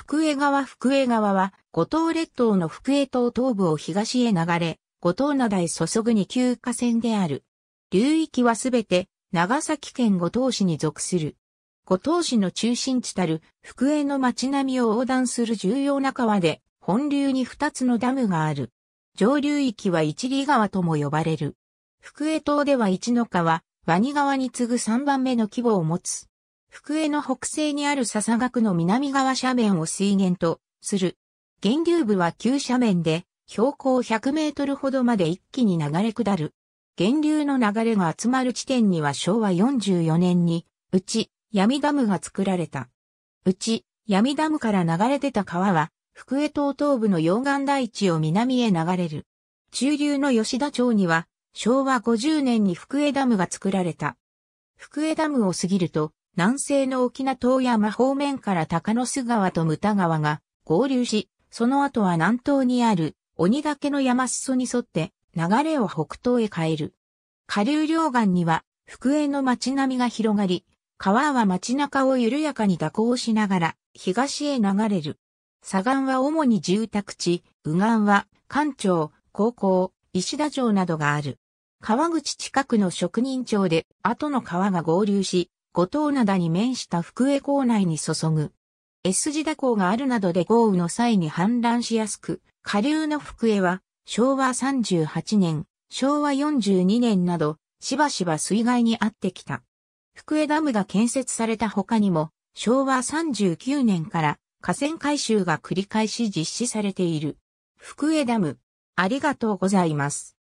福江川福江川は、五島列島の福江島東部を東へ流れ、五島灘へ注ぐ二級河川である。流域はすべて、長崎県五島市に属する。五島市の中心地たる福江の町並みを横断する重要な川で、本流に二つのダムがある。上流域は一里川とも呼ばれる。福江島では一の川、ワニ川に次ぐ三番目の規模を持つ。福江の北西にある笹岳の南側斜面を水源とする。源流部は急斜面で、標高100メートルほどまで一気に流れ下る。源流の流れが集まる地点には昭和44年に、うち、闇ダムが作られた。うち、闇ダムから流れ出た川は、福江島東部の溶岩台地を南へ流れる。中流の吉田町には、昭和50年に福江ダムが作られた。福江ダムを過ぎると、南西の沖縄東山方面から高野須川と牟田川が合流し、その後は南東にある鬼岳の山裾に沿って流れを北東へ変える。下流両岸には福江の町並みが広がり、川は街中を緩やかに蛇行しながら東へ流れる。左岸は主に住宅地、右岸は官庁、高校、石田城などがある。川口近くの職人町で後の川が合流し、五島灘に面した福江港内に注ぐ。S 字蛇行があるなどで豪雨の際に氾濫しやすく、下流の福江は昭和38年、昭和42年など、しばしば水害に遭ってきた。福江ダムが建設された他にも、昭和39年から河川改修が繰り返し実施されている。福江ダム、ありがとうございます。